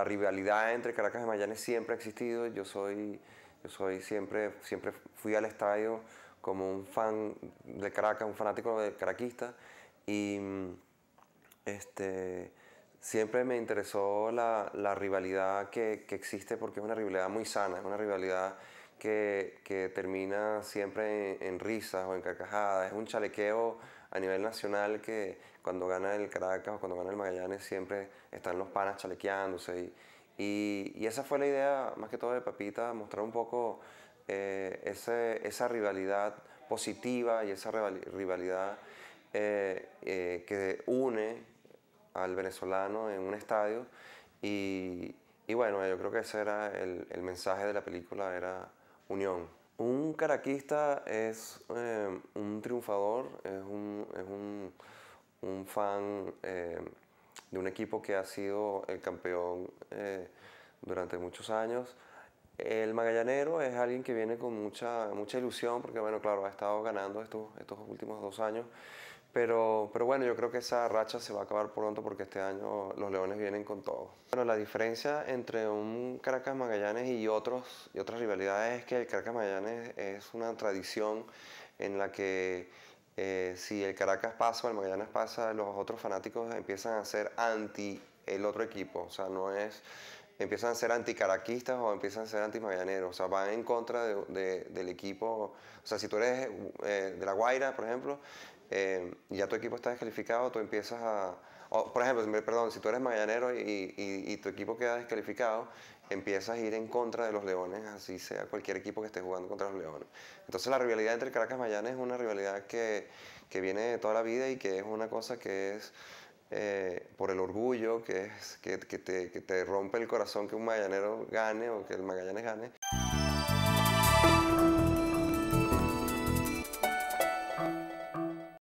la rivalidad entre Caracas y Mayanes siempre ha existido. Yo soy, yo soy siempre, siempre fui al estadio como un fan de Caracas, un fanático de caraquista y este, siempre me interesó la, rivalidad que, que, existe porque es una rivalidad muy sana, es una rivalidad que, termina siempre en, risas o en carcajadas. Es un chalequeo a nivel nacional que cuando gana el Caracas o cuando gana el Magallanes siempre están los panas chalequeándose. Y, y, esa fue la idea más que todo de Papita, mostrar un poco eh, ese, esa rivalidad positiva y esa rivalidad eh, eh, que une al venezolano en un estadio. Y, y bueno, yo creo que ese era el, el mensaje de la película, era Unión. Un caraquista es eh, un triunfador, es un, fan eh, de un equipo que ha sido el campeón eh, durante muchos años. El magallanero es alguien que viene con mucha, mucha ilusión porque, bueno, claro, ha estado ganando estos últimos dos años pero, bueno, yo creo que esa racha se va a acabar pronto porque este año los Leones vienen con todo. Bueno, la diferencia entre un Caracas Magallanes y, otros, y otras rivalidades es que el Caracas Magallanes es una tradición en la que eh, si el Caracas pasa o el Magallanes pasa, los otros fanáticos empiezan a ser anti el otro equipo. O sea, no es empiezan a ser anticaraquistas o empiezan a ser anti magallaneros o sea, van en contra del equipo. O sea, si tú eres eh, de La Guaira, por ejemplo, eh, ya tu equipo está descalificado, tú empiezas a... por ejemplo, perdón, si tú eres mayanero y, tu equipo queda descalificado, empiezas a ir en contra de los leones, así sea cualquier equipo que esté jugando contra los leones. Entonces la rivalidad entre Caracas y es una rivalidad que, que viene de toda la vida y que es una cosa que es... Eh, por el orgullo, que, es, que, te, que te rompe el corazón que un magallanero gane o que el Magallanes gane.